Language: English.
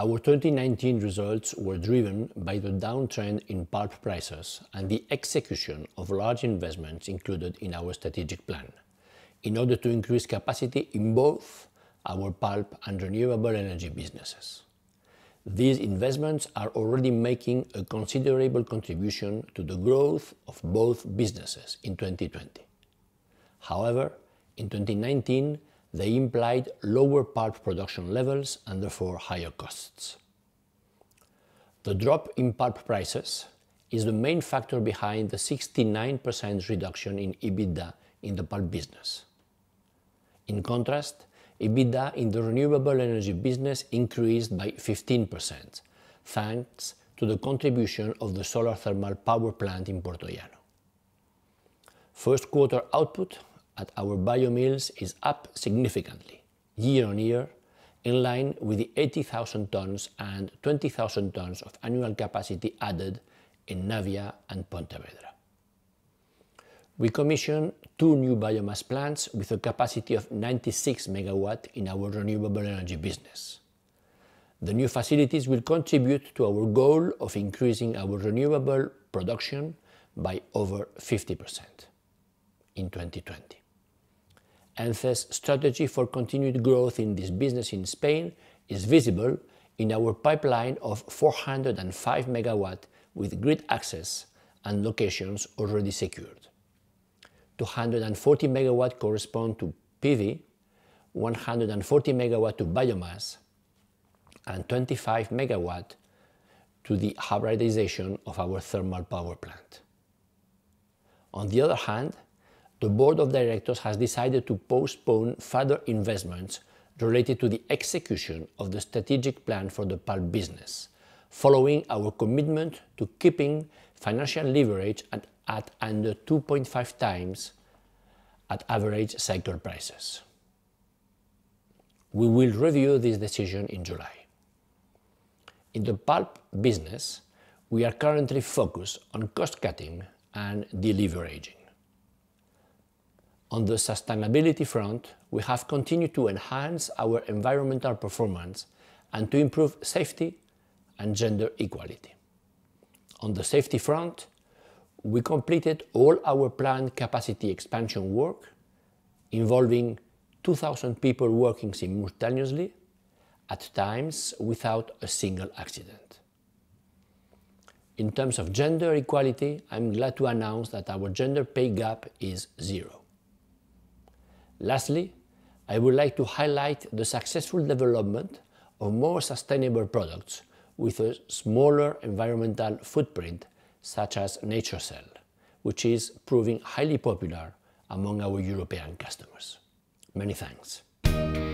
Our 2019 results were driven by the downtrend in pulp prices and the execution of large investments included in our strategic plan in order to increase capacity in both our pulp and renewable energy businesses. These investments are already making a considerable contribution to the growth of both businesses in 2020. However, in 2019, they implied lower pulp production levels and therefore higher costs. The drop in pulp prices is the main factor behind the 69% reduction in EBITDA in the pulp business. In contrast, EBITDA in the renewable energy business increased by 15%, thanks to the contribution of the solar thermal power plant in Puertollano. First quarter output at our biomills is up significantly year-on-year, in line with the 80,000 tons and 20,000 tons of annual capacity added in Navia and Pontevedra. We commissioned two new biomass plants with a capacity of 96 MW in our renewable energy business. The new facilities will contribute to our goal of increasing our renewable production by over 50% in 2020. ENCE's strategy for continued growth in this business in Spain is visible in our pipeline of 405 MW with grid access and locations already secured. 240 MW correspond to PV, 140 MW to biomass, and 25 MW to the hybridization of our thermal power plant. On the other hand, the board of directors has decided to postpone further investments related to the execution of the strategic plan for the pulp business, following our commitment to keeping financial leverage at, under 2.5 times at average cycle prices. We will review this decision in July. In the pulp business, we are currently focused on cost cutting and deleveraging. On the sustainability front, we have continued to enhance our environmental performance and to improve safety and gender equality. On the safety front, we completed all our planned capacity expansion work involving 2,000 people working simultaneously, at times without a single accident. In terms of gender equality, I'm glad to announce that our gender pay gap is zero. Lastly, I would like to highlight the successful development of more sustainable products with a smaller environmental footprint such as NatureCell, which is proving highly popular among our European customers. Many thanks.